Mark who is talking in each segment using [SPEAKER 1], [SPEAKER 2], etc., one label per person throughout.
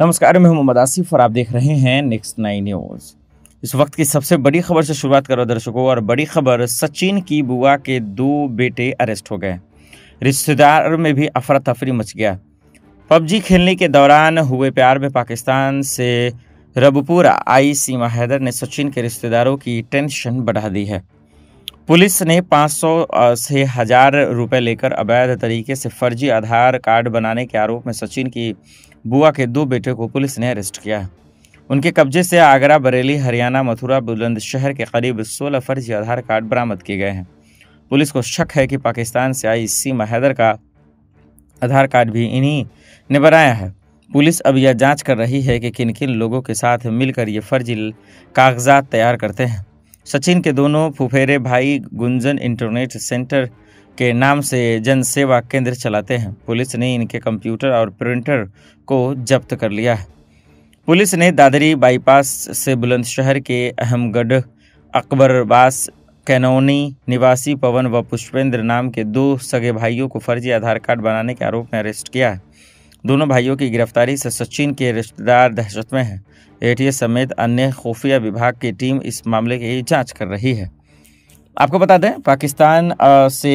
[SPEAKER 1] नमस्कार मैं मोहम्मद आसिफ और आप देख रहे हैं नेक्स्ट नाइन न्यूज़ इस वक्त की सबसे बड़ी खबर से शुरुआत करो दर्शकों और बड़ी खबर सचिन की बुआ के दो बेटे अरेस्ट हो गए रिश्तेदार में भी अफरा तफरी मच गया पबजी खेलने के दौरान हुए प्यार में पाकिस्तान से रबपुरा आई सीमा हैदर ने सचिन के रिश्तेदारों की टेंशन बढ़ा दी है पुलिस ने 500 से हज़ार रुपये लेकर अवैध तरीके से फर्जी आधार कार्ड बनाने के आरोप में सचिन की बुआ के दो बेटे को पुलिस ने अरेस्ट किया उनके कब्जे से आगरा बरेली हरियाणा मथुरा बुलंदशहर के करीब 16 फर्जी आधार कार्ड बरामद किए गए हैं पुलिस को शक है कि पाकिस्तान से आई सी महदर का आधार कार्ड भी इन्हीं ने बनाया है पुलिस अब यह जांच कर रही है कि किन किन लोगों के साथ मिलकर ये फर्जी कागजात तैयार करते हैं सचिन के दोनों फुफेरे भाई गुंजन इंटरनेट सेंटर के नाम से जन सेवा केंद्र चलाते हैं पुलिस ने इनके कंप्यूटर और प्रिंटर को जब्त कर लिया है पुलिस ने दादरी बाईपास से बुलंदशहर के अहमगढ़ अकबरबास कैनोनी निवासी पवन व पुष्पेंद्र नाम के दो सगे भाइयों को फर्जी आधार कार्ड बनाने के आरोप में अरेस्ट किया है दोनों भाइयों की गिरफ्तारी से सचिन के रिश्तेदार दहशत में हैं एटीएस समेत अन्य खुफिया विभाग की टीम इस मामले की जांच कर रही है आपको बता दें पाकिस्तान से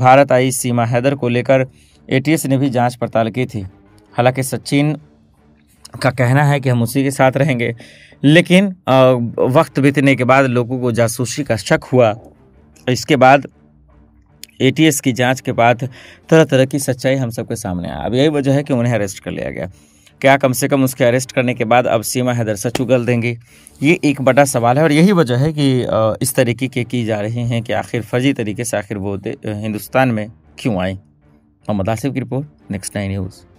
[SPEAKER 1] भारत आई सीमा हैदर को लेकर एटीएस ने भी जांच पड़ताल की थी हालांकि सचिन का कहना है कि हम उसी के साथ रहेंगे लेकिन वक्त बीतने के बाद लोगों को जासूसी का शक हुआ इसके बाद एटीएस की जांच के बाद तरह तरह की सच्चाई हम सबके सामने आया अब यही वजह है कि उन्हें अरेस्ट कर लिया गया क्या कम से कम उसके अरेस्ट करने के बाद अब सीमा हैदरसा चुगल देंगे ये एक बड़ा सवाल है और यही वजह है कि इस तरीके के की जा रहे हैं कि आखिर फर्जी तरीके से आखिर वो हिंदुस्तान में क्यों आए मोहम्मद आसिफ की रिपोर्ट नेक्स्ट नाइन न्यूज़